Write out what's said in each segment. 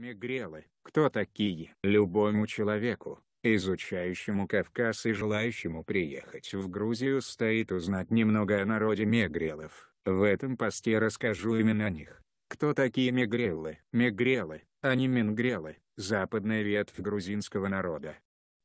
Мегрелы. Кто такие? Любому человеку, изучающему Кавказ и желающему приехать в Грузию стоит узнать немного о народе мегрелов. В этом посте расскажу именно о них. Кто такие Мегрелы? Мегрелы, а не менгрелы, западная ветвь грузинского народа.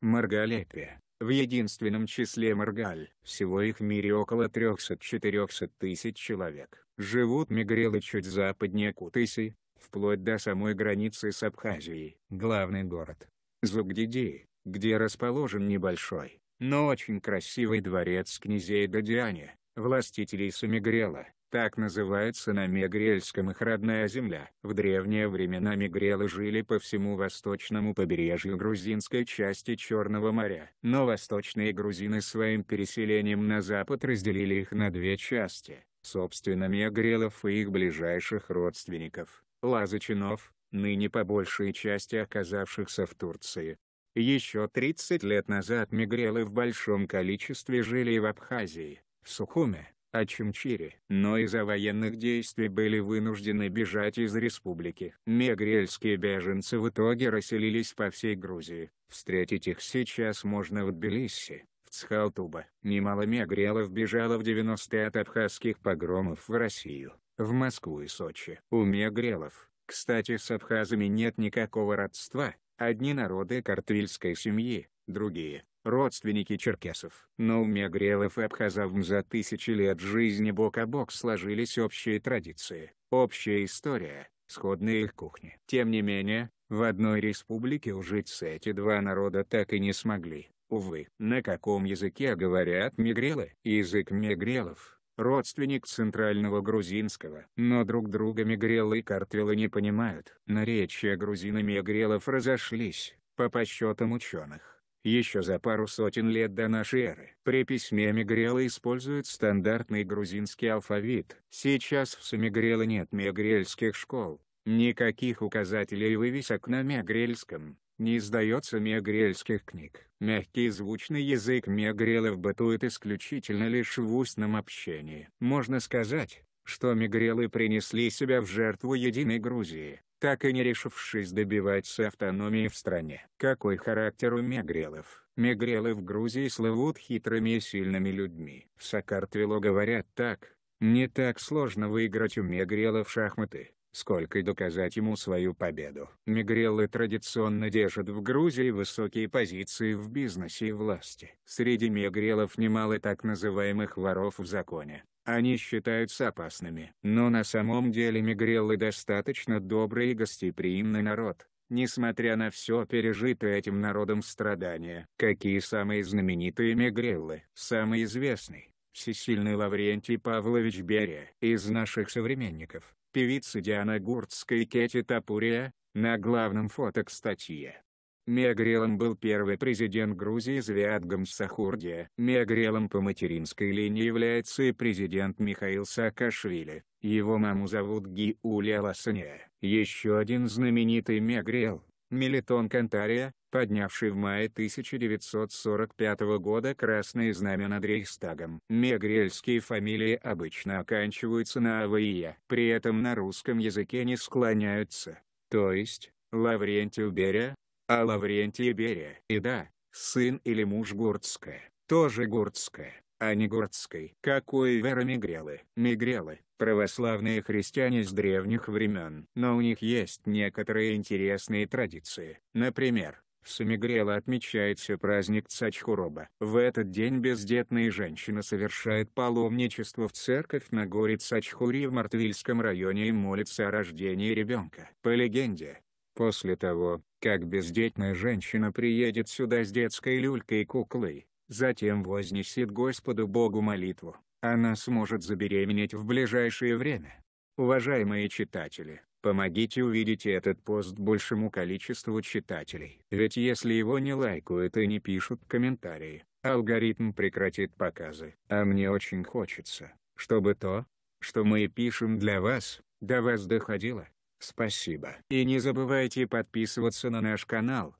Маргалепия. В единственном числе Маргаль. Всего их в мире около 300-400 тысяч человек. Живут мегрелы чуть западнее Кутыси, вплоть до самой границы с Абхазией, главный город. Зугдиди, где расположен небольшой, но очень красивый дворец князей Додиане, властителей Самигрела, так называется на Мегрельском их родная земля. В древние времена мегрелы жили по всему восточному побережью грузинской части Черного моря. Но восточные грузины своим переселением на запад разделили их на две части, собственно мегрелов и их ближайших родственников лазачинов, ныне по большей части оказавшихся в Турции. Еще 30 лет назад мигрелы в большом количестве жили в Абхазии, в Сухуме, о Ачимчире, но из-за военных действий были вынуждены бежать из республики. Мегрельские беженцы в итоге расселились по всей Грузии. Встретить их сейчас можно в Тбилиси, в Цхалтуба. Немало мегрелов бежало в 90-е от абхазских погромов в Россию в Москву и Сочи. У мегрелов, кстати, с абхазами нет никакого родства, одни народы картвильской семьи, другие – родственники черкесов. Но у мегрелов и абхазов за тысячи лет жизни бок о бок сложились общие традиции, общая история, сходные их кухни. Тем не менее, в одной республике ужиться эти два народа так и не смогли. Увы. На каком языке говорят мегрелы? Язык мегрелов? родственник центрального грузинского. Но друг друга мегрелы и картвелы не понимают. Наречия грузин и мегрелов разошлись, по подсчетам ученых. Еще за пару сотен лет до нашей эры при письме мегрела используют стандартный грузинский алфавит. Сейчас в Семигрела нет мегрельских школ, никаких указателей и вывесок на мегрельском не издается мегрельских книг. Мягкий звучный язык мегрелов бытует исключительно лишь в устном общении. Можно сказать, что мегрелы принесли себя в жертву единой Грузии, так и не решившись добиваться автономии в стране. Какой характер у мегрелов? Мегрелы в Грузии славут хитрыми и сильными людьми. В Сакартвело говорят так, не так сложно выиграть у мегрела шахматы сколько и доказать ему свою победу. Мигреллы традиционно держат в Грузии высокие позиции в бизнесе и власти. Среди мигрелов немало так называемых воров в законе. Они считаются опасными. Но на самом деле мигреллы достаточно добрый и гостеприимный народ, несмотря на все пережитое этим народом страдания. Какие самые знаменитые мигреллы? Самый известный всесильный Лаврентий Павлович Берия. Из наших современников, певицы Диана Гурцкая и Кети Тапурия, на главном фото к статье. Мегрелом был первый президент Грузии Звиадгам Сахурдия. Мегрелом по материнской линии является и президент Михаил Саакашвили, его маму зовут Гиуля Ласания. Еще один знаменитый Мегрел, Мелитон Кантария, поднявший в мае 1945 года красные знамя над Рейхстагом. Мегрельские фамилии обычно оканчиваются на АВИЯ, при этом на русском языке не склоняются, то есть, Лаврентий Берия, а Лаврентия Берия. И да, сын или муж Гурцкая, тоже Гурцкая а не гуртской. Какой вера мигрелы? Мигрелы – православные христиане с древних времен. Но у них есть некоторые интересные традиции. Например, в Самигрела отмечается праздник Цачхуроба. В этот день бездетная женщина совершает паломничество в церковь на горе Цачхури в Мартвильском районе и молится о рождении ребенка. По легенде, после того, как бездетная женщина приедет сюда с детской люлькой и куклой, затем вознесет Господу Богу молитву, она сможет забеременеть в ближайшее время. Уважаемые читатели, помогите увидеть этот пост большему количеству читателей. Ведь если его не лайкают и не пишут комментарии, алгоритм прекратит показы. А мне очень хочется, чтобы то, что мы пишем для вас, до вас доходило. Спасибо. И не забывайте подписываться на наш канал,